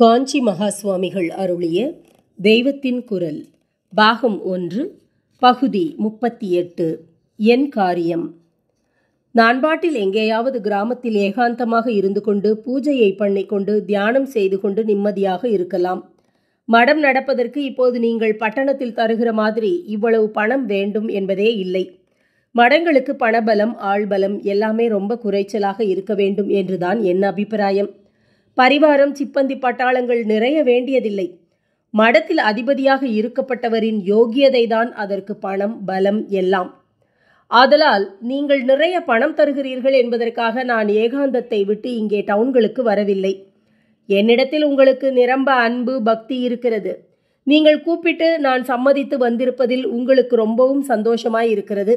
காஞ்சி மகா சுவாமிகள் அருளிய தெய்வத்தின் குரல் பாகம் ஒன்று பகுதி முப்பத்தி எட்டு என் காரியம் நான் பாட்டில் எங்கேயாவது கிராமத்தில் ஏகாந்தமாக இருந்து கொண்டு பூஜையை கொண்டு தியானம் செய்து கொண்டு நிம்மதியாக இருக்கலாம் மடம் நடப்பதற்கு இப்போது நீங்கள் பட்டணத்தில் தருகிற மாதிரி இவ்வளவு பணம் வேண்டும் என்பதே இல்லை மடங்களுக்கு பணபலம் ஆள்பலம் எல்லாமே ரொம்ப குறைச்சலாக இருக்க வேண்டும் என்றுதான் என் அபிப்பிராயம் பரிவாரம் சிப்பந்தி பட்டாளங்கள் நிறைய வேண்டியதில்லை மடத்தில் அதிபதியாக இருக்கப்பட்டவரின் யோகியதை தான் அதற்கு பணம் பலம் எல்லாம் ஆதலால் நீங்கள் நிறைய பணம் தருகிறீர்கள் என்பதற்காக நான் ஏகாந்தத்தை விட்டு இங்கே டவுன்களுக்கு வரவில்லை என்னிடத்தில் உங்களுக்கு நிரம்ப அன்பு பக்தி இருக்கிறது நீங்கள் கூப்பிட்டு நான் சம்மதித்து வந்திருப்பதில் உங்களுக்கு ரொம்பவும் சந்தோஷமாய் இருக்கிறது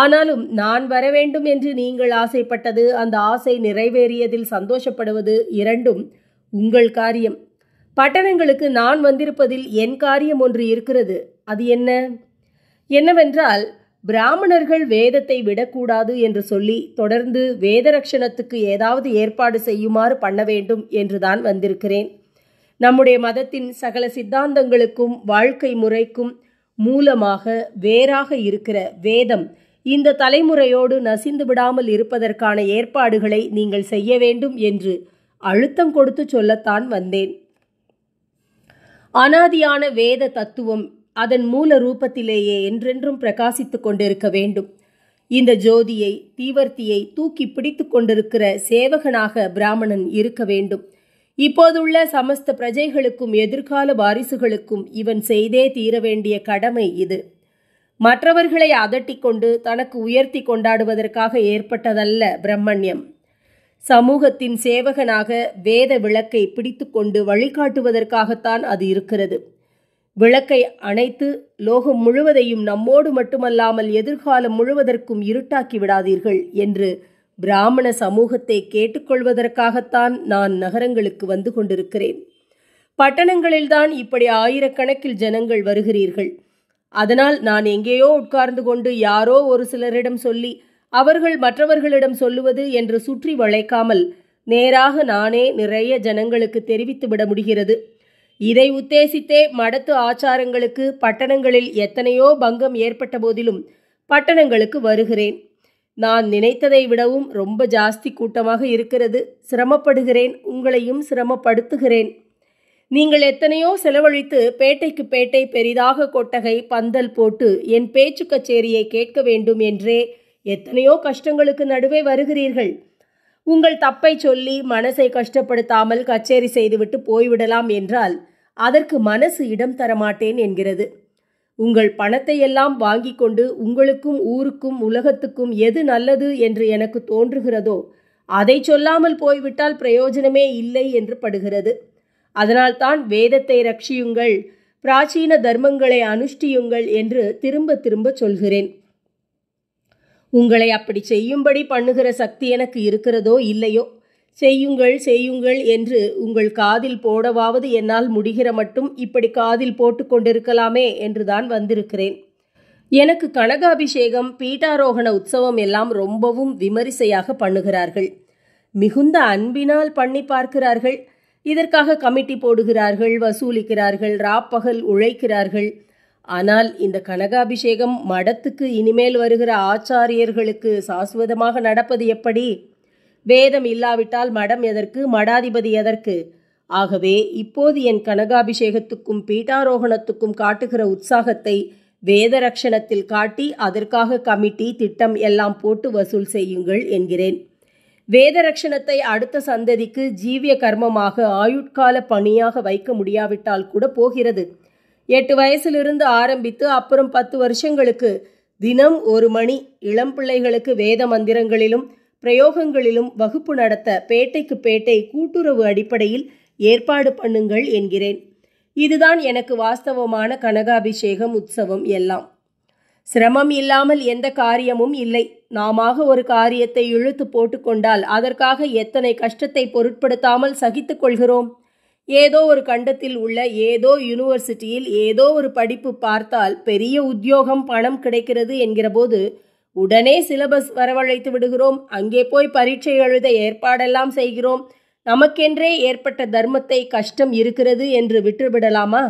ஆனாலும் நான் வர வேண்டும் என்று நீங்கள் ஆசைப்பட்டது அந்த ஆசை நிறைவேறியதில் சந்தோஷப்படுவது இரண்டும் உங்கள் காரியம் பட்டணங்களுக்கு நான் வந்திருப்பதில் என் காரியம் ஒன்று இருக்கிறது அது என்ன என்னவென்றால் பிராமணர்கள் வேதத்தை விடக்கூடாது என்று சொல்லி தொடர்ந்து வேதரக்ஷணத்துக்கு ஏதாவது ஏற்பாடு செய்யுமாறு பண்ண வேண்டும் என்றுதான் வந்திருக்கிறேன் நம்முடைய மதத்தின் சகல சித்தாந்தங்களுக்கும் வாழ்க்கை முறைக்கும் மூலமாக வேறாக இருக்கிற வேதம் இந்த தலைமுறையோடு நசிந்து விடாமல் இருப்பதற்கான ஏற்பாடுகளை நீங்கள் செய்ய வேண்டும் என்று அழுத்தம் கொடுத்து சொல்லத்தான் வந்தேன் அனாதியான வேத தத்துவம் அதன் மூல ரூபத்திலேயே என்றென்றும் பிரகாசித்துக் கொண்டிருக்க வேண்டும் இந்த ஜோதியை தீவர்த்தியை தூக்கி பிடித்து கொண்டிருக்கிற சேவகனாக பிராமணன் இருக்க வேண்டும் இப்போதுள்ள சமஸ்த பிரஜைகளுக்கும் எதிர்கால வாரிசுகளுக்கும் இவன் செய்தே தீர வேண்டிய கடமை இது மற்றவர்களை அதட்டிக்கொண்டு தனக்கு உயர்த்தி கொண்டாடுவதற்காக ஏற்பட்டதல்ல பிரம்மண்யம் சமூகத்தின் சேவகனாக வேத விளக்கை பிடித்துக்கொண்டு வழிகாட்டுவதற்காகத்தான் அது இருக்கிறது விளக்கை அணைத்து லோகம் முழுவதையும் நம்மோடு மட்டுமல்லாமல் எதிர்காலம் முழுவதற்கும் இருட்டாக்கி விடாதீர்கள் என்று பிராமண சமூகத்தை கேட்டுக்கொள்வதற்காகத்தான் நான் நகரங்களுக்கு வந்து கொண்டிருக்கிறேன் பட்டணங்களில்தான் இப்படி ஆயிரக்கணக்கில் ஜனங்கள் வருகிறீர்கள் அதனால் நான் எங்கேயோ உட்கார்ந்து கொண்டு யாரோ ஒரு சிலரிடம் சொல்லி அவர்கள் மற்றவர்களிடம் சொல்லுவது என்று சுற்றி வளைக்காமல் நேராக நானே நிறைய ஜனங்களுக்கு தெரிவித்து விட முடிகிறது இதை உத்தேசித்தே மடத்து ஆச்சாரங்களுக்கு பட்டணங்களில் எத்தனையோ பங்கம் ஏற்பட்ட போதிலும் பட்டணங்களுக்கு வருகிறேன் நான் நினைத்ததை விடவும் ரொம்ப ஜாஸ்தி கூட்டமாக இருக்கிறது சிரமப்படுகிறேன் உங்களையும் சிரமப்படுத்துகிறேன் நீங்கள் எத்தனையோ செலவழித்து பேட்டைக்கு பேட்டை பெரிதாக கொட்டகை பந்தல் போட்டு என் பேச்சு கச்சேரியை கேட்க வேண்டும் என்றே எத்தனையோ கஷ்டங்களுக்கு நடுவே வருகிறீர்கள் உங்கள் தப்பை சொல்லி மனசை கஷ்டப்படுத்தாமல் கச்சேரி செய்துவிட்டு போய்விடலாம் என்றால் அதற்கு மனசு இடம் தரமாட்டேன் என்கிறது உங்கள் பணத்தை எல்லாம் வாங்கி கொண்டு உங்களுக்கும் ஊருக்கும் உலகத்துக்கும் எது நல்லது என்று எனக்கு தோன்றுகிறதோ அதை சொல்லாமல் போய்விட்டால் பிரயோஜனமே இல்லை என்று படுகிறது அதனால்தான் வேதத்தை ரட்சியுங்கள் பிராச்சீன தர்மங்களை அனுஷ்டியுங்கள் என்று திரும்ப திரும்ப சொல்கிறேன் உங்களை அப்படி செய்யும்படி பண்ணுகிற சக்தி எனக்கு இருக்கிறதோ இல்லையோ செய்யுங்கள் செய்யுங்கள் என்று உங்கள் காதில் போடவாவது என்னால் முடிகிற மட்டும் இப்படி காதில் போட்டு கொண்டிருக்கலாமே என்றுதான் வந்திருக்கிறேன் எனக்கு கனகாபிஷேகம் பீட்டாரோகண உற்சவம் எல்லாம் ரொம்பவும் விமரிசையாக பண்ணுகிறார்கள் மிகுந்த அன்பினால் பண்ணி பார்க்கிறார்கள் இதற்காக கமிட்டி போடுகிறார்கள் வசூலிக்கிறார்கள் ராப்பகல் உழைக்கிறார்கள் ஆனால் இந்த கனகாபிஷேகம் மடத்துக்கு இனிமேல் வருகிற ஆச்சாரியர்களுக்கு சாஸ்வதமாக நடப்பது எப்படி வேதம் இல்லாவிட்டால் மடம் எதற்கு மடாதிபதி எதற்கு ஆகவே இப்போது என் கனகாபிஷேகத்துக்கும் பீட்டாரோகணத்துக்கும் காட்டுகிற உற்சாகத்தை வேதரக்ஷணத்தில் காட்டி அதற்காக கமிட்டி திட்டம் எல்லாம் போட்டு வசூல் செய்யுங்கள் என்கிறேன் வேதரக்ஷணத்தை அடுத்த சந்ததிக்கு ஜீவிய கர்மமாக ஆயுட்கால பணியாக வைக்க முடியாவிட்டால் கூட போகிறது எட்டு வயசிலிருந்து ஆரம்பித்து அப்புறம் பத்து வருஷங்களுக்கு தினம் ஒரு மணி இளம் பிள்ளைகளுக்கு வேத மந்திரங்களிலும் பிரயோகங்களிலும் வகுப்பு நடத்த பேட்டைக்கு பேட்டை கூட்டுறவு அடிப்படையில் ஏற்பாடு பண்ணுங்கள் என்கிறேன் இதுதான் எனக்கு வாஸ்தவமான கனகாபிஷேகம் உற்சவம் எல்லாம் சிரமம் இல்லாமல் எந்த காரியமும் இல்லை நாம ஒரு காரியத்தை இழுத்து போட்டுக்கொண்டால் அதற்காக எத்தனை கஷ்டத்தை பொருட்படுத்தாமல் சகித்து கொள்கிறோம் ஏதோ ஒரு கண்டத்தில் உள்ள ஏதோ யூனிவர்சிட்டியில் ஏதோ ஒரு படிப்பு பார்த்தால் பெரிய உத்தியோகம் பணம் கிடைக்கிறது என்கிறபோது உடனே சிலபஸ் வரவழைத்து விடுகிறோம் அங்கே போய் பரீட்சை எழுத ஏற்பாடெல்லாம் செய்கிறோம் நமக்கென்றே ஏற்பட்ட தர்மத்தை கஷ்டம் இருக்கிறது என்று விட்டுவிடலாமா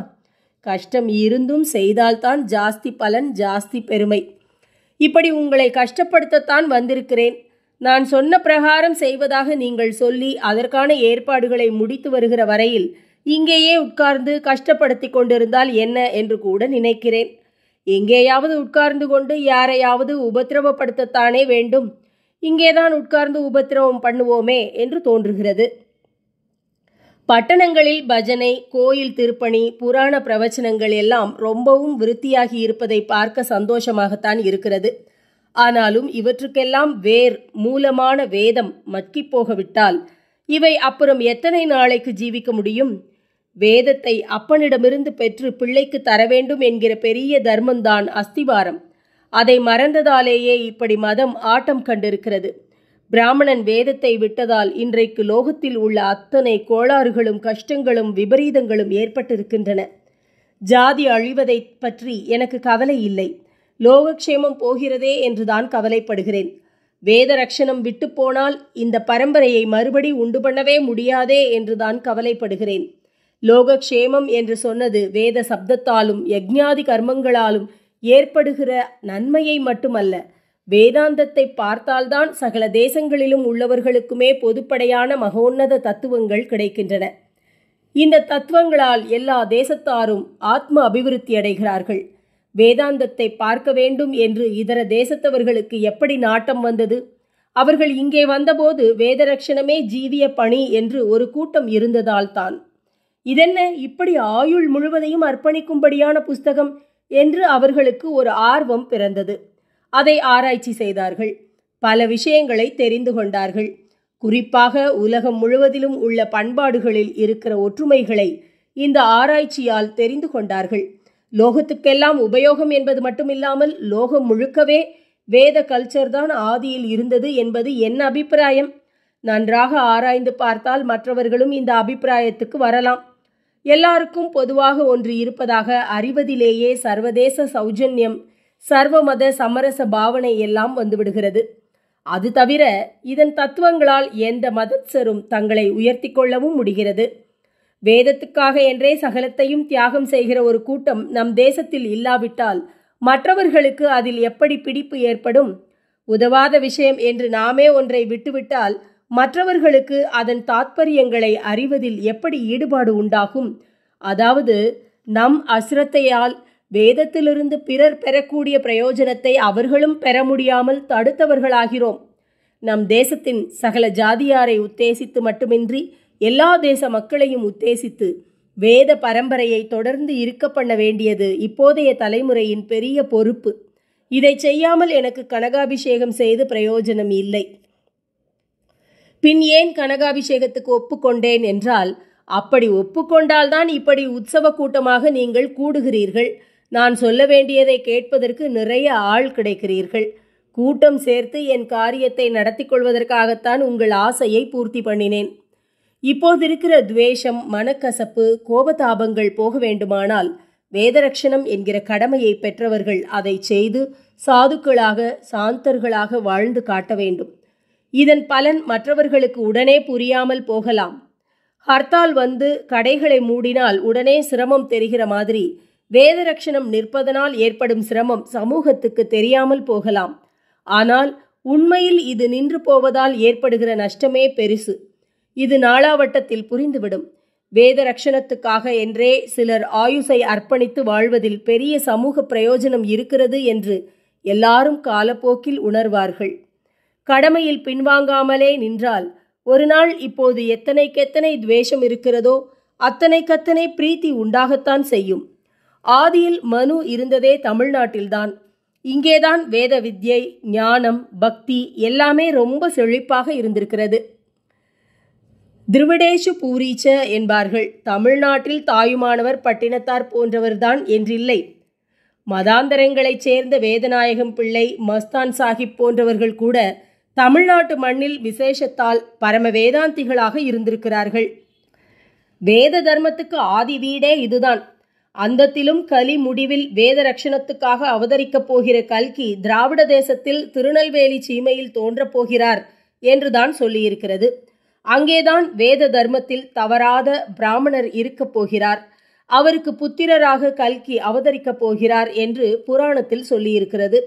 கஷ்டம் இருந்தும் செய்தால்தான் ஜாஸ்தி பலன் ஜாஸ்தி பெருமை இப்படி உங்களை கஷ்டப்படுத்தத்தான் வந்திருக்கிறேன் நான் சொன்ன பிரகாரம் செய்வதாக நீங்கள் சொல்லி அதற்கான ஏற்பாடுகளை முடித்து வருகிற வரையில் இங்கேயே உட்கார்ந்து கஷ்டப்படுத்தி கொண்டிருந்தால் என்ன என்று கூட நினைக்கிறேன் எங்கேயாவது உட்கார்ந்து கொண்டு யாரையாவது உபத்திரவப்படுத்தத்தானே வேண்டும் இங்கேதான் உட்கார்ந்து உபத்திரவம் பண்ணுவோமே என்று தோன்றுகிறது பட்டணங்களில் பஜனை கோயில் திருப்பணி புராண பிரவச்சனங்கள் எல்லாம் ரொம்பவும் விருத்தியாகி இருப்பதை பார்க்க சந்தோஷமாகத்தான் இருக்கிறது ஆனாலும் இவற்றுக்கெல்லாம் வேர் மூலமான வேதம் மக்கி போகவிட்டால் இவை அப்புறம் எத்தனை நாளைக்கு ஜீவிக்க முடியும் வேதத்தை அப்பனிடமிருந்து பெற்று பிள்ளைக்கு தர வேண்டும் என்கிற பெரிய தர்மம்தான் அஸ்திவாரம் அதை மறந்ததாலேயே இப்படி மதம் ஆட்டம் கண்டிருக்கிறது பிராமணன் வேதத்தை விட்டதால் இன்றைக்கு லோகத்தில் உள்ள அத்தனை கோளாறுகளும் கஷ்டங்களும் விபரீதங்களும் ஏற்பட்டிருக்கின்றன ஜாதி அழிவதை பற்றி எனக்கு கவலை இல்லை லோகக்ஷேமம் போகிறதே என்றுதான் கவலைப்படுகிறேன் வேத ரக்ஷணம் விட்டு போனால் இந்த பரம்பரையை மறுபடி உண்டு பண்ணவே முடியாதே என்றுதான் கவலைப்படுகிறேன் லோகக்ஷேமம் என்று சொன்னது வேத சப்தத்தாலும் யஜ்ஞாதி கர்மங்களாலும் ஏற்படுகிற நன்மையை மட்டுமல்ல வேதாந்தத்தை பார்த்தால்தான் சகல தேசங்களிலும் உள்ளவர்களுக்குமே பொதுப்படையான மகோன்னத தத்துவங்கள் கிடைக்கின்றன இந்த தத்துவங்களால் எல்லா தேசத்தாரும் ஆத்ம அபிவிருத்தி அடைகிறார்கள் வேதாந்தத்தை பார்க்க வேண்டும் என்று இதர தேசத்தவர்களுக்கு எப்படி நாட்டம் வந்தது அவர்கள் இங்கே வந்தபோது வேதரக்ஷணமே ஜீவிய பணி என்று ஒரு கூட்டம் இருந்ததால் தான் இதென்ன இப்படி ஆயுள் முழுவதையும் அர்ப்பணிக்கும்படியான புஸ்தகம் என்று அவர்களுக்கு ஒரு ஆர்வம் பிறந்தது அதை ஆராய்ச்சி செய்தார்கள் பல விஷயங்களை தெரிந்து கொண்டார்கள் குறிப்பாக உலகம் முழுவதிலும் உள்ள பண்பாடுகளில் இருக்கிற ஒற்றுமைகளை இந்த ஆராய்ச்சியால் தெரிந்து கொண்டார்கள் லோகத்துக்கெல்லாம் உபயோகம் என்பது மட்டுமில்லாமல் லோகம் முழுக்கவே வேத கல்ச்சர் தான் ஆதியில் இருந்தது என்பது என் அபிப்பிராயம் நன்றாக ஆராய்ந்து பார்த்தால் மற்றவர்களும் இந்த அபிப்பிராயத்துக்கு வரலாம் எல்லாருக்கும் பொதுவாக ஒன்று இருப்பதாக அறிவதிலேயே சர்வதேச சௌஜன்யம் சர்வமத சமரச பாவனை எல்லாம் வந்துவிடுகிறது அது தவிர இதன் தத்துவங்களால் எந்த மதச்சரும் தங்களை உயர்த்தி கொள்ளவும் முடிகிறது வேதத்துக்காக என்றே சகலத்தையும் தியாகம் செய்கிற ஒரு கூட்டம் நம் தேசத்தில் இல்லாவிட்டால் மற்றவர்களுக்கு அதில் எப்படி பிடிப்பு ஏற்படும் உதவாத விஷயம் என்று நாமே ஒன்றை விட்டுவிட்டால் மற்றவர்களுக்கு அதன் தாத்பரியங்களை அறிவதில் எப்படி ஈடுபாடு உண்டாகும் அதாவது நம் அசிரத்தையால் வேதத்திலிருந்து பிறர் பெறக்கூடிய பிரயோஜனத்தை அவர்களும் பெற முடியாமல் தடுத்தவர்களாகிறோம் நம் தேசத்தின் சகல ஜாதியாரை உத்தேசித்து மட்டுமின்றி எல்லா தேச மக்களையும் உத்தேசித்து வேத பரம்பரையை தொடர்ந்து இருக்க பண்ண வேண்டியது இப்போதைய தலைமுறையின் பெரிய பொறுப்பு இதை செய்யாமல் எனக்கு கனகாபிஷேகம் செய்து பிரயோஜனம் இல்லை பின் ஏன் கனகாபிஷேகத்துக்கு ஒப்புக்கொண்டேன் என்றால் அப்படி ஒப்புக்கொண்டால்தான் இப்படி உற்சவ கூட்டமாக நீங்கள் கூடுகிறீர்கள் நான் சொல்ல வேண்டியதை கேட்பதற்கு நிறைய ஆள் கிடைக்கிறீர்கள் கூட்டம் சேர்த்து என் காரியத்தை நடத்தி கொள்வதற்காகத்தான் உங்கள் ஆசையை பூர்த்தி பண்ணினேன் இப்போதிருக்கிற துவேஷம் மனக்கசப்பு கோபதாபங்கள் போக வேண்டுமானால் வேதரக்ஷணம் என்கிற கடமையை பெற்றவர்கள் அதை செய்து சாதுக்களாக சாந்தர்களாக வாழ்ந்து காட்ட வேண்டும் இதன் பலன் மற்றவர்களுக்கு உடனே புரியாமல் போகலாம் ஹர்த்தால் வந்து கடைகளை மூடினால் உடனே சிரமம் தெரிகிற மாதிரி வேதரக்ஷணம் நிற்பதனால் ஏற்படும் சிரமம் சமூகத்துக்கு தெரியாமல் போகலாம் ஆனால் உண்மையில் இது நின்று போவதால் ஏற்படுகிற நஷ்டமே பெருசு இது நாளாவட்டத்தில் புரிந்துவிடும் வேத ரக்ஷணத்துக்காக என்றே சிலர் ஆயுசை அர்ப்பணித்து வாழ்வதில் பெரிய சமூக பிரயோஜனம் இருக்கிறது என்று எல்லாரும் காலப்போக்கில் உணர்வார்கள் கடமையில் பின்வாங்காமலே நின்றால் ஒரு நாள் இப்போது எத்தனைக்கெத்தனை துவேஷம் இருக்கிறதோ அத்தனைக்கத்தனை பிரீத்தி உண்டாகத்தான் செய்யும் ஆதியில் மனு இருந்ததே தமிழ்நாட்டில்தான் இங்கேதான் வேத வித்யை ஞானம் பக்தி எல்லாமே ரொம்ப செழிப்பாக இருந்திருக்கிறது திருவிடேஷு பூரீச்ச என்பார்கள் தமிழ்நாட்டில் தாயுமானவர் பட்டினத்தார் போன்றவர்தான் என்றில்லை மதாந்தரங்களைச் சேர்ந்த வேதநாயகம் பிள்ளை மஸ்தான் சாஹிப் போன்றவர்கள் கூட தமிழ்நாட்டு மண்ணில் விசேஷத்தால் பரம வேதாந்திகளாக இருந்திருக்கிறார்கள் வேத தர்மத்துக்கு ஆதி வீடே இதுதான் அந்தத்திலும் கலி முடிவில் வேத ரக்ஷணத்துக்காக அவதரிக்கப் போகிற கல்கி திராவிட தேசத்தில் திருநெல்வேலி சீமையில் தோன்றப் போகிறார் என்றுதான் சொல்லியிருக்கிறது அங்கேதான் வேத தர்மத்தில் தவறாத பிராமணர் இருக்கப் போகிறார் அவருக்கு புத்திரராக கல்கி அவதரிக்கப் போகிறார் என்று புராணத்தில் சொல்லியிருக்கிறது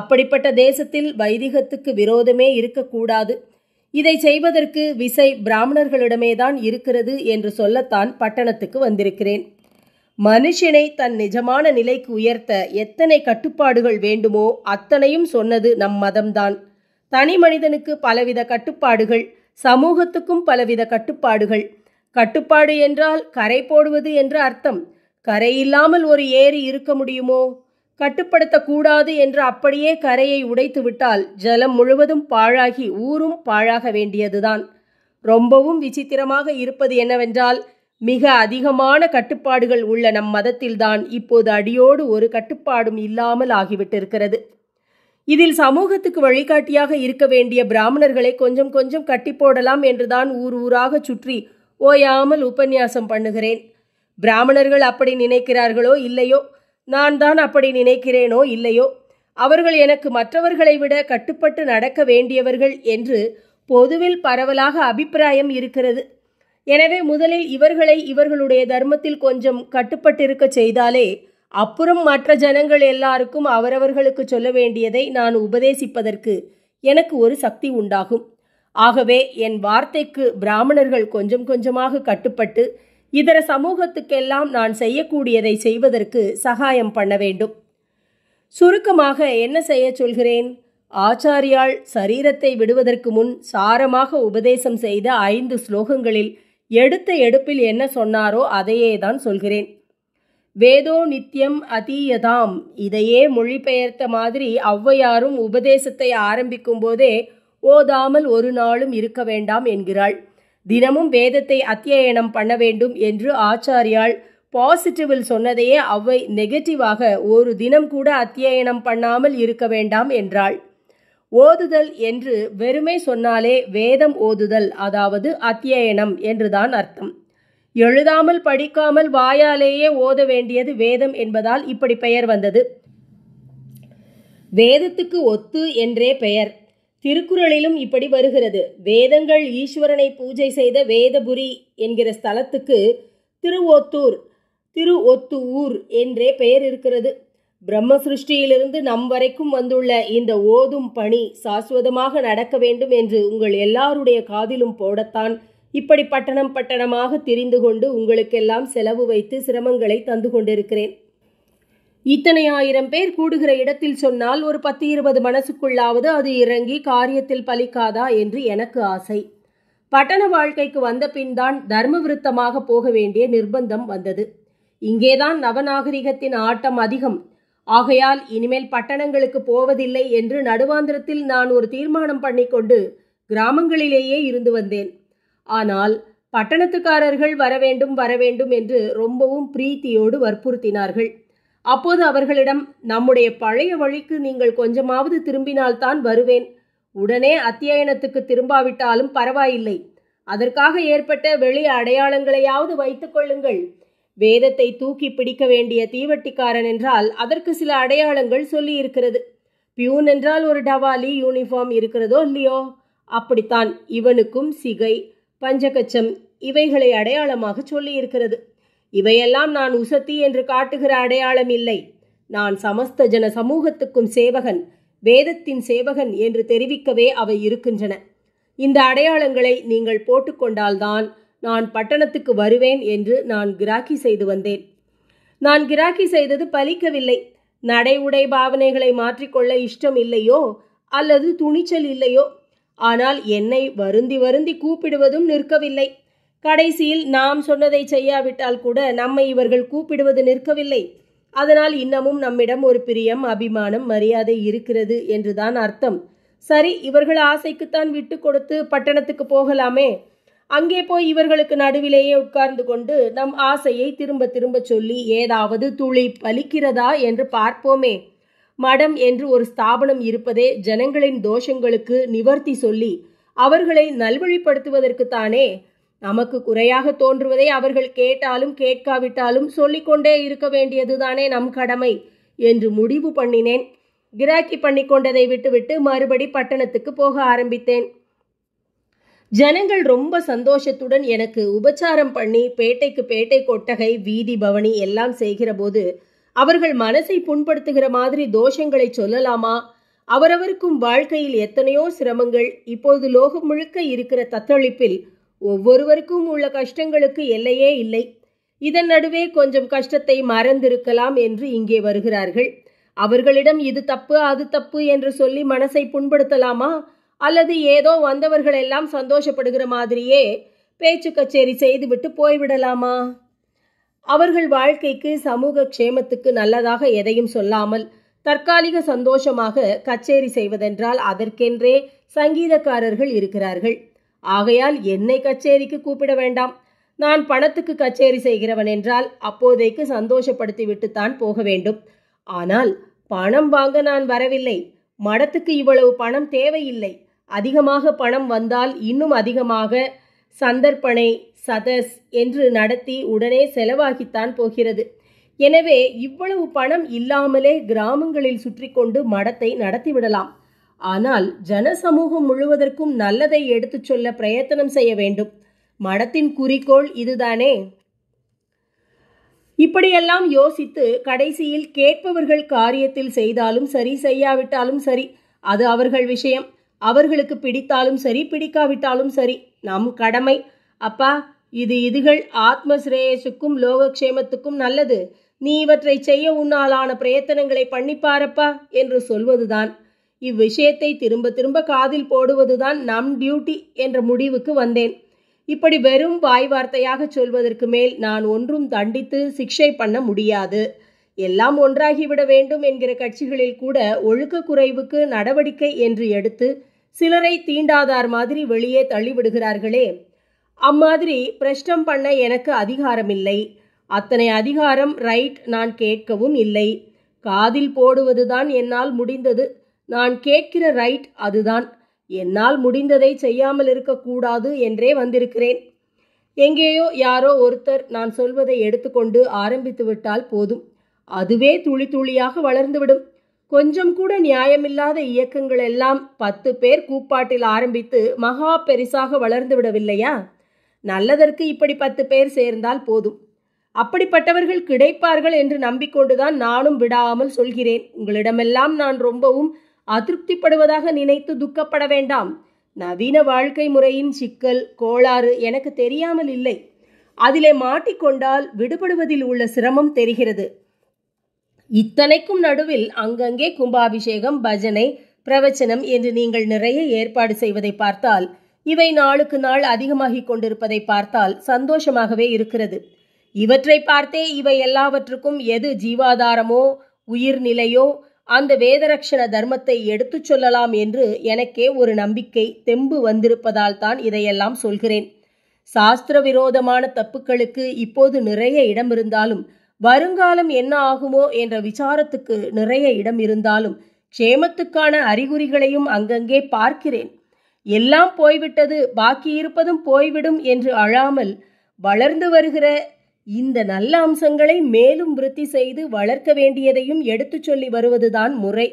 அப்படிப்பட்ட தேசத்தில் வைதிகத்துக்கு விரோதமே இருக்கக்கூடாது இதை செய்வதற்கு விசை பிராமணர்களிடமே தான் இருக்கிறது என்று சொல்லத்தான் பட்டணத்துக்கு வந்திருக்கிறேன் மனுஷனை தன் நிஜமான நிலைக்கு உயர்த்த எத்தனை கட்டுப்பாடுகள் வேண்டுமோ அத்தனையும் சொன்னது நம் மதம்தான் தனி மனிதனுக்கு பலவித கட்டுப்பாடுகள் சமூகத்துக்கும் பலவித கட்டுப்பாடுகள் கட்டுப்பாடு என்றால் கரை போடுவது என்ற அர்த்தம் கரை இல்லாமல் ஒரு ஏரி இருக்க முடியுமோ கட்டுப்படுத்தக்கூடாது என்று அப்படியே கரையை உடைத்துவிட்டால் ஜலம் முழுவதும் பாழாகி ஊரும் பாழாக வேண்டியதுதான் ரொம்பவும் விசித்திரமாக இருப்பது என்னவென்றால் மிக அதிகமான கட்டுப்பாடுகள் உள்ள நம் மதத்தில்தான் இப்போது அடியோடு ஒரு கட்டுப்பாடும் இல்லாமல் ஆகிவிட்டிருக்கிறது இதில் சமூகத்துக்கு வழிகாட்டியாக இருக்க வேண்டிய பிராமணர்களை கொஞ்சம் கொஞ்சம் கட்டி போடலாம் என்றுதான் ஊர் ஊராக சுற்றி ஓயாமல் உபன்யாசம் பண்ணுகிறேன் பிராமணர்கள் அப்படி நினைக்கிறார்களோ இல்லையோ நான் தான் அப்படி நினைக்கிறேனோ இல்லையோ அவர்கள் எனக்கு மற்றவர்களை விட கட்டுப்பட்டு நடக்க வேண்டியவர்கள் என்று பொதுவில் பரவலாக அபிப்பிராயம் இருக்கிறது எனவே முதலில் இவர்களை இவர்களுடைய தர்மத்தில் கொஞ்சம் கட்டுப்பட்டிருக்க செய்தாலே அப்புறம் மற்ற ஜனங்கள் எல்லாருக்கும் அவரவர்களுக்கு சொல்ல வேண்டியதை நான் உபதேசிப்பதற்கு எனக்கு ஒரு சக்தி உண்டாகும் ஆகவே என் வார்த்தைக்கு பிராமணர்கள் கொஞ்சம் கொஞ்சமாக கட்டுப்பட்டு இதர சமூகத்துக்கெல்லாம் நான் செய்யக்கூடியதை செய்வதற்கு சகாயம் பண்ண வேண்டும் சுருக்கமாக என்ன செய்ய சொல்கிறேன் ஆச்சாரியால் சரீரத்தை விடுவதற்கு முன் சாரமாக உபதேசம் செய்த ஐந்து ஸ்லோகங்களில் எடுத்த எடுப்பில் என்ன சொன்னாரோ அதையே தான் சொல்கிறேன் வேதோ நித்தியம் அதீயதாம் இதையே மொழிபெயர்த்த மாதிரி ஔவையாரும் உபதேசத்தை ஆரம்பிக்கும் போதே ஓதாமல் ஒரு நாளும் இருக்க வேண்டாம் என்கிறாள் தினமும் வேதத்தை அத்தியாயனம் பண்ண வேண்டும் என்று ஆச்சாரியால் பாசிட்டிவில் சொன்னதையே அவ்வை நெகட்டிவாக ஒரு தினம் கூட அத்தியாயனம் பண்ணாமல் இருக்க வேண்டாம் என்றாள் ஓதுதல் என்று வெறுமை சொன்னாலே வேதம் ஓதுதல் அதாவது அத்தியனம் என்றுதான் அர்த்தம் எழுதாமல் படிக்காமல் வாயாலேயே ஓத வேண்டியது வேதம் என்பதால் இப்படி பெயர் வந்தது வேதத்துக்கு ஒத்து என்றே பெயர் திருக்குறளிலும் இப்படி வருகிறது வேதங்கள் ஈஸ்வரனை பூஜை செய்த வேதபுரி என்கிற ஸ்தலத்துக்கு திருவொத்தூர் திரு ஒத்து ஊர் என்றே பெயர் இருக்கிறது பிரம்ம சிருஷ்டியிலிருந்து நம் வரைக்கும் வந்துள்ள இந்த ஓதும் பணி சாஸ்வதமாக நடக்க வேண்டும் என்று உங்கள் எல்லாருடைய காதிலும் போடத்தான் இப்படி பட்டணம் பட்டணமாக திரிந்து கொண்டு உங்களுக்கெல்லாம் செலவு வைத்து சிரமங்களை தந்து கொண்டிருக்கிறேன் இத்தனை ஆயிரம் பேர் கூடுகிற இடத்தில் சொன்னால் ஒரு பத்து இருபது மனசுக்குள்ளாவது அது இறங்கி காரியத்தில் பலிக்காதா என்று எனக்கு ஆசை பட்டண வாழ்க்கைக்கு வந்த பின் தான் தர்ம விருத்தமாக போக வேண்டிய நிர்பந்தம் வந்தது இங்கேதான் நவநாகரிகத்தின் ஆட்டம் அதிகம் ஆகையால் இனிமேல் பட்டணங்களுக்கு போவதில்லை என்று நடுவாந்திரத்தில் நான் ஒரு தீர்மானம் பண்ணிக்கொண்டு கிராமங்களிலேயே இருந்து வந்தேன் ஆனால் பட்டணத்துக்காரர்கள் வரவேண்டும் வரவேண்டும் என்று ரொம்பவும் பிரீத்தியோடு வற்புறுத்தினார்கள் அப்போது அவர்களிடம் நம்முடைய பழைய வழிக்கு நீங்கள் கொஞ்சமாவது திரும்பினால்தான் வருவேன் உடனே அத்தியாயனத்துக்கு திரும்பாவிட்டாலும் பரவாயில்லை அதற்காக ஏற்பட்ட வெளி அடையாளங்களையாவது வைத்துக்கொள்ளுங்கள் வேதத்தை தூக்கி பிடிக்க வேண்டிய தீவட்டிக்காரன் என்றால் அதற்கு சில அடையாளங்கள் சொல்லி இருக்கிறது பியூன் என்றால் ஒரு டவாலி யூனிஃபார்ம் இருக்கிறதோ இல்லையோ அப்படித்தான் இவனுக்கும் சிகை பஞ்சகச்சம் இவைகளை அடையாளமாக சொல்லி இருக்கிறது இவையெல்லாம் நான் உசத்தி என்று காட்டுகிற அடையாளம் இல்லை நான் சமஸ்த ஜன சமூகத்துக்கும் சேவகன் வேதத்தின் சேவகன் என்று தெரிவிக்கவே அவை இருக்கின்றன இந்த அடையாளங்களை நீங்கள் போட்டுக்கொண்டால்தான் நான் பட்டணத்துக்கு வருவேன் என்று நான் கிராக்கி செய்து வந்தேன் நான் கிராக்கி செய்தது பலிக்கவில்லை நடை உடை பாவனைகளை மாற்றிக்கொள்ள இஷ்டம் இல்லையோ அல்லது துணிச்சல் இல்லையோ ஆனால் என்னை வருந்தி வருந்தி கூப்பிடுவதும் நிற்கவில்லை கடைசியில் நாம் சொன்னதை செய்யாவிட்டால் கூட நம்மை இவர்கள் கூப்பிடுவது நிற்கவில்லை அதனால் இன்னமும் நம்மிடம் ஒரு பிரியம் அபிமானம் மரியாதை இருக்கிறது என்றுதான் அர்த்தம் சரி இவர்கள் ஆசைக்குத்தான் விட்டு கொடுத்து பட்டணத்துக்கு போகலாமே அங்கே போய் இவர்களுக்கு நடுவிலேயே உட்கார்ந்து கொண்டு நம் ஆசையை திரும்ப திரும்ப சொல்லி ஏதாவது துளி பலிக்கிறதா என்று பார்ப்போமே மடம் என்று ஒரு ஸ்தாபனம் இருப்பதே ஜனங்களின் தோஷங்களுக்கு நிவர்த்தி சொல்லி அவர்களை நல்வழிப்படுத்துவதற்குத்தானே நமக்கு குறையாக தோன்றுவதை அவர்கள் கேட்டாலும் கேட்காவிட்டாலும் சொல்லிக்கொண்டே இருக்க வேண்டியதுதானே நம் கடமை என்று முடிவு பண்ணினேன் கிராக்கி பண்ணி கொண்டதை விட்டுவிட்டு மறுபடி பட்டணத்துக்கு போக ஆரம்பித்தேன் ஜனங்கள் ரொம்ப சந்தோஷத்துடன் எனக்கு உபச்சாரம் பண்ணி பேட்டைக்கு பேட்டை கொட்டகை வீதி பவனி எல்லாம் செய்கிற போது அவர்கள் மனசை புண்படுத்துகிற மாதிரி தோஷங்களை சொல்லலாமா அவரவருக்கும் வாழ்க்கையில் எத்தனையோ சிரமங்கள் இப்போது லோகம் முழுக்க இருக்கிற தத்தளிப்பில் ஒவ்வொருவருக்கும் உள்ள கஷ்டங்களுக்கு எல்லையே இல்லை இதன் நடுவே கொஞ்சம் கஷ்டத்தை மறந்திருக்கலாம் என்று இங்கே வருகிறார்கள் அவர்களிடம் இது தப்பு அது தப்பு என்று சொல்லி மனசை புண்படுத்தலாமா அல்லது ஏதோ வந்தவர்கள் எல்லாம் சந்தோஷப்படுகிற மாதிரியே பேச்சு கச்சேரி செய்துவிட்டு போய்விடலாமா அவர்கள் வாழ்க்கைக்கு சமூக க்ஷேமத்துக்கு நல்லதாக எதையும் சொல்லாமல் தற்காலிக சந்தோஷமாக கச்சேரி செய்வதென்றால் அதற்கென்றே சங்கீதக்காரர்கள் இருக்கிறார்கள் ஆகையால் என்னை கச்சேரிக்கு கூப்பிட வேண்டாம் நான் பணத்துக்கு கச்சேரி செய்கிறவன் என்றால் அப்போதைக்கு சந்தோஷப்படுத்திவிட்டு தான் போக வேண்டும் ஆனால் பணம் வாங்க நான் வரவில்லை மடத்துக்கு இவ்வளவு பணம் தேவையில்லை அதிகமாக பணம் வந்தால் இன்னும் அதிகமாக சந்தர்ப்பனை சதஸ் என்று நடத்தி உடனே செலவாகித்தான் போகிறது எனவே இவ்வளவு பணம் இல்லாமலே கிராமங்களில் சுற்றி கொண்டு மடத்தை நடத்திவிடலாம் ஆனால் ஜனசமூகம் முழுவதற்கும் நல்லதை எடுத்துச் சொல்ல பிரயத்தனம் செய்ய வேண்டும் மடத்தின் குறிக்கோள் இதுதானே இப்படியெல்லாம் யோசித்து கடைசியில் கேட்பவர்கள் காரியத்தில் செய்தாலும் சரி செய்யாவிட்டாலும் சரி அது அவர்கள் விஷயம் அவர்களுக்கு பிடித்தாலும் சரி பிடிக்காவிட்டாலும் சரி நம் கடமை அப்பா இது இதுகள் ஆத்மஸ்ரேயசுக்கும் லோகக்ஷேமத்துக்கும் நல்லது நீ இவற்றை செய்ய உன்னாலான பிரயத்தனங்களை பண்ணிப்பாரப்பா என்று சொல்வதுதான் இவ்விஷயத்தை திரும்ப திரும்ப காதில் போடுவதுதான் நம் டியூட்டி என்ற முடிவுக்கு வந்தேன் இப்படி வெறும் வாய் வார்த்தையாக சொல்வதற்கு மேல் நான் ஒன்றும் தண்டித்து சிக்ஷை பண்ண முடியாது எல்லாம் ஒன்றாகிவிட வேண்டும் என்கிற கட்சிகளில் கூட ஒழுக்க குறைவுக்கு நடவடிக்கை என்று எடுத்து சிலரை தீண்டாதார் மாதிரி வெளியே தள்ளிவிடுகிறார்களே அம்மாதிரி பிரஷ்டம் பண்ண எனக்கு அதிகாரமில்லை அத்தனை அதிகாரம் ரைட் நான் கேட்கவும் இல்லை காதில் போடுவதுதான் என்னால் முடிந்தது நான் கேட்கிற ரைட் அதுதான் என்னால் முடிந்ததை செய்யாமல் இருக்கக்கூடாது என்றே வந்திருக்கிறேன் எங்கேயோ யாரோ ஒருத்தர் நான் சொல்வதை எடுத்துக்கொண்டு ஆரம்பித்து விட்டால் போதும் அதுவே துளி துளியாக வளர்ந்துவிடும் கொஞ்சம் கூட நியாயமில்லாத இயக்கங்கள் எல்லாம் பத்து பேர் கூப்பாட்டில் ஆரம்பித்து மகா பெரிசாக வளர்ந்து விடவில்லையா நல்லதற்கு இப்படி பத்து பேர் சேர்ந்தால் போதும் அப்படிப்பட்டவர்கள் கிடைப்பார்கள் என்று நம்பிக்கொண்டுதான் நானும் விடாமல் சொல்கிறேன் உங்களிடமெல்லாம் நான் ரொம்பவும் அதிருப்திப்படுவதாக நினைத்து துக்கப்பட வேண்டாம் நவீன வாழ்க்கை முறையின் சிக்கல் கோளாறு எனக்கு தெரியாமல் இல்லை அதிலே மாட்டிக்கொண்டால் விடுபடுவதில் உள்ள சிரமம் தெரிகிறது இத்தனைக்கும் நடுவில் அங்கங்கே கும்பாபிஷேகம் பஜனை பிரவச்சனம் என்று நீங்கள் நிறைய ஏற்பாடு செய்வதை பார்த்தால் இவை நாளுக்கு நாள் அதிகமாகிக் கொண்டிருப்பதை பார்த்தால் சந்தோஷமாகவே இருக்கிறது இவற்றை பார்த்தே இவை எல்லாவற்றுக்கும் எது ஜீவாதாரமோ உயிர்நிலையோ அந்த வேதரக்ஷண தர்மத்தை எடுத்துச் சொல்லலாம் என்று எனக்கே ஒரு நம்பிக்கை தெம்பு வந்திருப்பதால் தான் இதையெல்லாம் சொல்கிறேன் சாஸ்திர விரோதமான தப்புக்களுக்கு இப்போது நிறைய இடமிருந்தாலும் இருந்தாலும் வருங்காலம் என்ன ஆகுமோ என்ற விசாரத்துக்கு நிறைய இடம் இருந்தாலும் க்ஷேமத்துக்கான அறிகுறிகளையும் அங்கங்கே பார்க்கிறேன் எல்லாம் போய்விட்டது பாக்கி இருப்பதும் போய்விடும் என்று அழாமல் வளர்ந்து வருகிற இந்த நல்ல அம்சங்களை மேலும் விருத்தி செய்து வளர்க்க வேண்டியதையும் எடுத்துச் சொல்லி வருவதுதான் முறை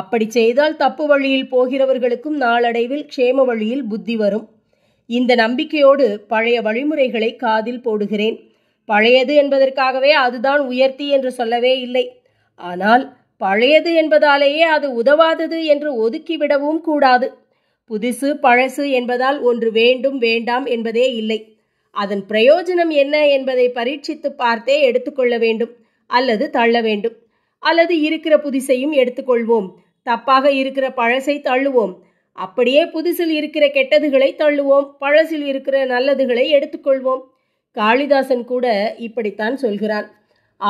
அப்படி செய்தால் தப்பு வழியில் போகிறவர்களுக்கும் நாளடைவில் க்ஷேம வழியில் புத்தி வரும் இந்த நம்பிக்கையோடு பழைய வழிமுறைகளை காதில் போடுகிறேன் பழையது என்பதற்காகவே அதுதான் உயர்த்தி என்று சொல்லவே இல்லை ஆனால் பழையது என்பதாலேயே அது உதவாதது என்று ஒதுக்கிவிடவும் கூடாது புதுசு பழசு என்பதால் ஒன்று வேண்டும் வேண்டாம் என்பதே இல்லை அதன் பிரயோஜனம் என்ன என்பதை பரீட்சித்து பார்த்தே எடுத்துக்கொள்ள வேண்டும் அல்லது தள்ள வேண்டும் அல்லது இருக்கிற புதிசையும் எடுத்துக்கொள்வோம் தப்பாக இருக்கிற பழசை தள்ளுவோம் அப்படியே புதுசில் இருக்கிற கெட்டதுகளை தள்ளுவோம் பழசில் இருக்கிற நல்லதுகளை எடுத்துக்கொள்வோம் காளிதாசன் கூட இப்படித்தான் சொல்கிறான்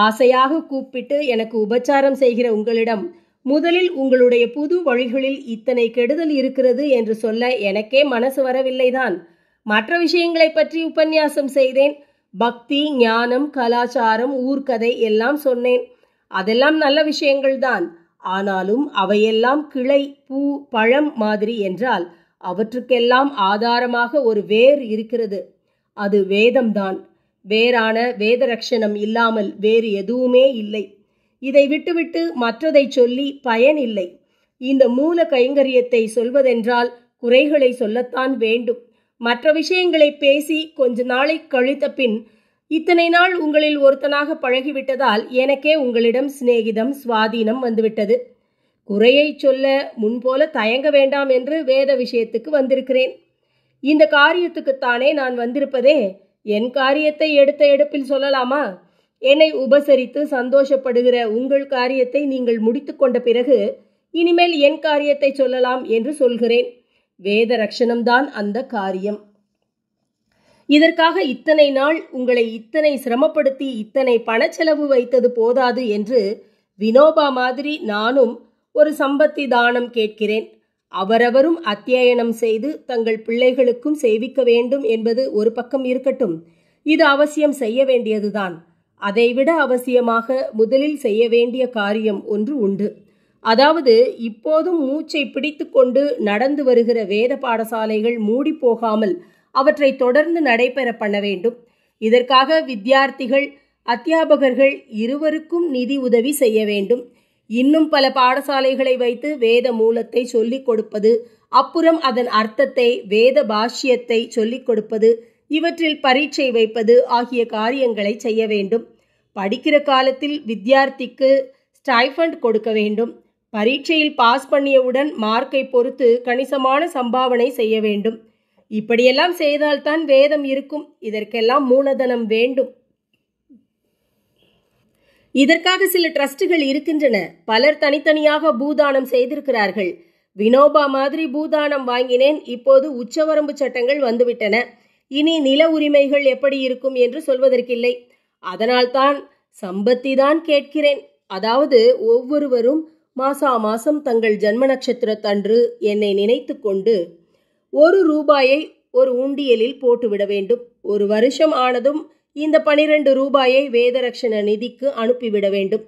ஆசையாக கூப்பிட்டு எனக்கு உபச்சாரம் செய்கிற உங்களிடம் முதலில் உங்களுடைய புது வழிகளில் இத்தனை கெடுதல் இருக்கிறது என்று சொல்ல எனக்கே மனசு வரவில்லைதான் மற்ற விஷயங்களை பற்றி உபன்யாசம் செய்தேன் பக்தி ஞானம் கலாச்சாரம் ஊர்க்கதை எல்லாம் சொன்னேன் அதெல்லாம் நல்ல விஷயங்கள்தான் ஆனாலும் அவையெல்லாம் கிளை பூ பழம் மாதிரி என்றால் அவற்றுக்கெல்லாம் ஆதாரமாக ஒரு வேர் இருக்கிறது அது வேதம்தான் வேறான வேதரக்ஷணம் இல்லாமல் வேறு எதுவுமே இல்லை இதை விட்டுவிட்டு மற்றதை சொல்லி பயன் இல்லை இந்த மூல கைங்கரியத்தை சொல்வதென்றால் குறைகளை சொல்லத்தான் வேண்டும் மற்ற விஷயங்களை பேசி கொஞ்ச நாளை கழித்த பின் இத்தனை நாள் உங்களில் ஒருத்தனாக பழகிவிட்டதால் எனக்கே உங்களிடம் சிநேகிதம் சுவாதீனம் வந்துவிட்டது குறையை சொல்ல முன்போல தயங்க வேண்டாம் என்று வேத விஷயத்துக்கு வந்திருக்கிறேன் இந்த காரியத்துக்குத்தானே நான் வந்திருப்பதே என் காரியத்தை எடுத்த எடுப்பில் சொல்லலாமா என்னை உபசரித்து சந்தோஷப்படுகிற உங்கள் காரியத்தை நீங்கள் முடித்து கொண்ட பிறகு இனிமேல் என் காரியத்தை சொல்லலாம் என்று சொல்கிறேன் வேத ரக்ஷணம்தான் அந்த காரியம் இதற்காக இத்தனை நாள் உங்களை இத்தனை சிரமப்படுத்தி இத்தனை பணச்செலவு வைத்தது போதாது என்று வினோபா மாதிரி நானும் ஒரு சம்பத்தி தானம் கேட்கிறேன் அவரவரும் அத்தியாயனம் செய்து தங்கள் பிள்ளைகளுக்கும் செய்விக்க வேண்டும் என்பது ஒரு பக்கம் இருக்கட்டும் இது அவசியம் செய்ய வேண்டியதுதான் அதைவிட அவசியமாக முதலில் செய்ய வேண்டிய காரியம் ஒன்று உண்டு அதாவது இப்போதும் மூச்சை பிடித்துக்கொண்டு நடந்து வருகிற வேத பாடசாலைகள் மூடி போகாமல் அவற்றை தொடர்ந்து நடைபெற பண்ண வேண்டும் இதற்காக வித்தியார்த்திகள் அத்தியாபகர்கள் இருவருக்கும் நிதி உதவி செய்ய வேண்டும் இன்னும் பல பாடசாலைகளை வைத்து வேத மூலத்தை சொல்லிக் கொடுப்பது அப்புறம் அதன் அர்த்தத்தை வேத பாஷ்யத்தை சொல்லிக் கொடுப்பது இவற்றில் பரீட்சை வைப்பது ஆகிய காரியங்களை செய்ய வேண்டும் படிக்கிற காலத்தில் வித்தியார்த்திக்கு ஸ்டைஃபண்ட் கொடுக்க வேண்டும் பரீட்சையில் பாஸ் பண்ணியவுடன் மார்க்கை பொறுத்து கணிசமான சம்பாவனை செய்ய வேண்டும் இப்படியெல்லாம் செய்தால்தான் வேதம் இருக்கும் இதற்கெல்லாம் மூலதனம் வேண்டும் இதற்காக சில டிரஸ்டுகள் இருக்கின்றன பலர் தனித்தனியாக பூதானம் செய்திருக்கிறார்கள் வினோபா மாதிரி பூதானம் வாங்கினேன் இப்போது உச்சவரம்பு சட்டங்கள் வந்துவிட்டன இனி நில உரிமைகள் எப்படி இருக்கும் என்று சொல்வதற்கில்லை அதனால்தான் சம்பத்தி தான் கேட்கிறேன் அதாவது ஒவ்வொருவரும் மாசா மாசம் தங்கள் ஜன்ம நட்சத்திரத்தன்று என்னை நினைத்து கொண்டு ஒரு ரூபாயை ஒரு உண்டியலில் போட்டுவிட வேண்டும் ஒரு வருஷம் ஆனதும் இந்த பனிரெண்டு ரூபாயை வேதரக்ஷண நிதிக்கு அனுப்பிவிட வேண்டும்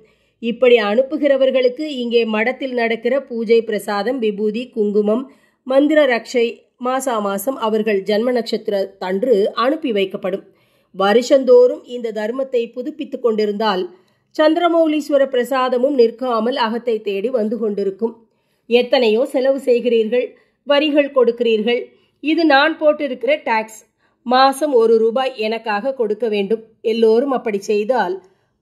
இப்படி அனுப்புகிறவர்களுக்கு இங்கே மடத்தில் நடக்கிற பூஜை பிரசாதம் விபூதி குங்குமம் மந்திர ரக்ஷை மாசா மாசம் அவர்கள் ஜன்ம நட்சத்திர தன்று அனுப்பி வைக்கப்படும் வருஷந்தோறும் இந்த தர்மத்தை புதுப்பித்து கொண்டிருந்தால் சந்திரமௌலீஸ்வர பிரசாதமும் நிற்காமல் அகத்தை தேடி வந்து கொண்டிருக்கும் எத்தனையோ செலவு செய்கிறீர்கள் வரிகள் கொடுக்கிறீர்கள் இது நான் போட்டிருக்கிற டாக்ஸ் மாசம் ஒரு ரூபாய் எனக்காக கொடுக்க வேண்டும் எல்லோரும் அப்படி செய்தால்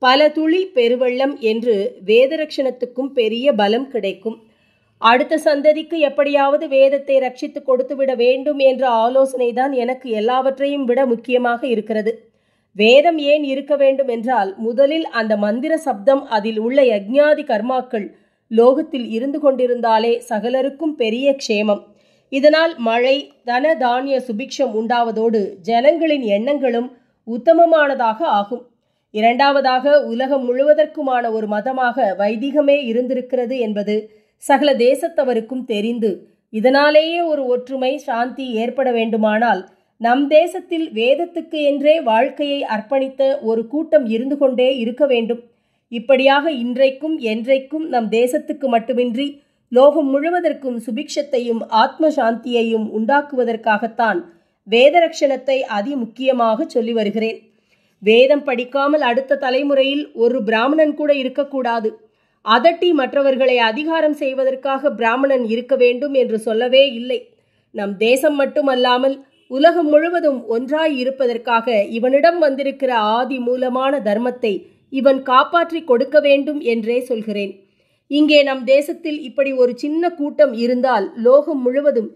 பல துளி பெருவெள்ளம் என்று வேதரக்ஷணத்துக்கும் பெரிய பலம் கிடைக்கும் அடுத்த சந்ததிக்கு எப்படியாவது வேதத்தை ரட்சித்து விட வேண்டும் என்ற ஆலோசனை தான் எனக்கு எல்லாவற்றையும் விட முக்கியமாக இருக்கிறது வேதம் ஏன் இருக்க வேண்டும் என்றால் முதலில் அந்த மந்திர சப்தம் அதில் உள்ள யஜ்ஞாதி கர்மாக்கள் லோகத்தில் இருந்து கொண்டிருந்தாலே சகலருக்கும் பெரிய க்ஷேமம் இதனால் மழை தன தானிய சுபிக்ஷம் உண்டாவதோடு ஜனங்களின் எண்ணங்களும் உத்தமமானதாக ஆகும் இரண்டாவதாக உலகம் முழுவதற்குமான ஒரு மதமாக வைதிகமே இருந்திருக்கிறது என்பது சகல தேசத்தவருக்கும் தெரிந்து இதனாலேயே ஒரு ஒற்றுமை சாந்தி ஏற்பட வேண்டுமானால் நம் தேசத்தில் வேதத்துக்கு என்றே வாழ்க்கையை அர்ப்பணித்த ஒரு கூட்டம் இருந்து கொண்டே இருக்க வேண்டும் இப்படியாக இன்றைக்கும் என்றைக்கும் நம் தேசத்துக்கு மட்டுமின்றி லோகம் முழுவதற்கும் சுபிக்ஷத்தையும் ஆத்ம சாந்தியையும் உண்டாக்குவதற்காகத்தான் வேதரக்ஷணத்தை முக்கியமாக சொல்லி வருகிறேன் வேதம் படிக்காமல் அடுத்த தலைமுறையில் ஒரு பிராமணன் கூட இருக்கக்கூடாது அதட்டி மற்றவர்களை அதிகாரம் செய்வதற்காக பிராமணன் இருக்க வேண்டும் என்று சொல்லவே இல்லை நம் தேசம் மட்டுமல்லாமல் உலகம் முழுவதும் ஒன்றாய் இருப்பதற்காக இவனிடம் வந்திருக்கிற ஆதி மூலமான தர்மத்தை இவன் காப்பாற்றி கொடுக்க வேண்டும் என்றே சொல்கிறேன் இங்கே நம் தேசத்தில் இப்படி ஒரு சின்ன கூட்டம் இருந்தால் லோகம் முழுவதும்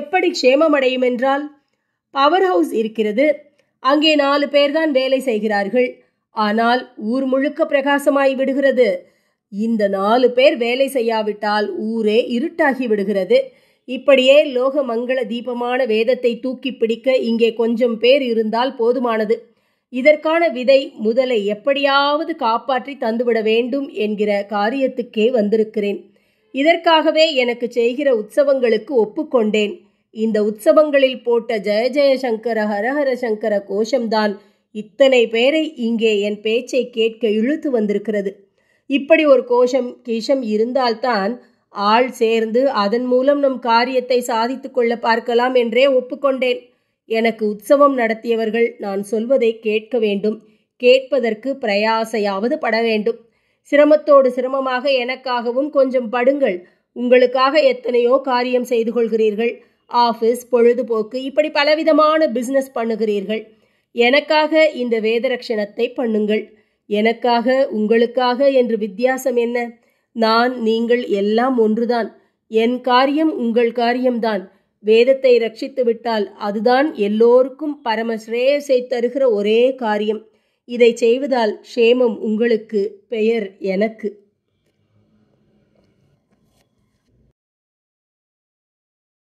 எப்படி க்ஷேமமடையும் என்றால் பவர் ஹவுஸ் இருக்கிறது அங்கே நாலு பேர்தான் வேலை செய்கிறார்கள் ஆனால் ஊர் முழுக்க பிரகாசமாய் விடுகிறது இந்த நாலு பேர் வேலை செய்யாவிட்டால் ஊரே இருட்டாகி விடுகிறது இப்படியே லோக மங்கள தீபமான வேதத்தை தூக்கி பிடிக்க இங்கே கொஞ்சம் பேர் இருந்தால் போதுமானது இதற்கான விதை முதலை எப்படியாவது காப்பாற்றி தந்துவிட வேண்டும் என்கிற காரியத்துக்கே வந்திருக்கிறேன் இதற்காகவே எனக்கு செய்கிற உற்சவங்களுக்கு ஒப்புக்கொண்டேன் இந்த உற்சவங்களில் போட்ட ஜெய ஜெயசங்கர ஹரஹர சங்கர கோஷம்தான் இத்தனை பேரை இங்கே என் பேச்சை கேட்க இழுத்து வந்திருக்கிறது இப்படி ஒரு கோஷம் கீஷம் இருந்தால்தான் ஆள் சேர்ந்து அதன் மூலம் நம் காரியத்தை சாதித்து கொள்ள பார்க்கலாம் என்றே ஒப்புக்கொண்டேன் எனக்கு உற்சவம் நடத்தியவர்கள் நான் சொல்வதை கேட்க வேண்டும் கேட்பதற்கு பிரயாசையாவது பட வேண்டும் சிரமத்தோடு சிரமமாக எனக்காகவும் கொஞ்சம் படுங்கள் உங்களுக்காக எத்தனையோ காரியம் செய்து கொள்கிறீர்கள் ஆஃபீஸ் பொழுதுபோக்கு இப்படி பலவிதமான பிஸ்னஸ் பண்ணுகிறீர்கள் எனக்காக இந்த வேதரக்ஷணத்தை பண்ணுங்கள் எனக்காக உங்களுக்காக என்று வித்தியாசம் என்ன நான் நீங்கள் எல்லாம் ஒன்றுதான் என் காரியம் உங்கள் காரியம்தான் வேதத்தை ரட்சித்து விட்டால் அதுதான் எல்லோருக்கும் பரம ஸ்ரேயஸை தருகிற ஒரே காரியம் இதை செய்வதால் ஷேமம் உங்களுக்கு பெயர் எனக்கு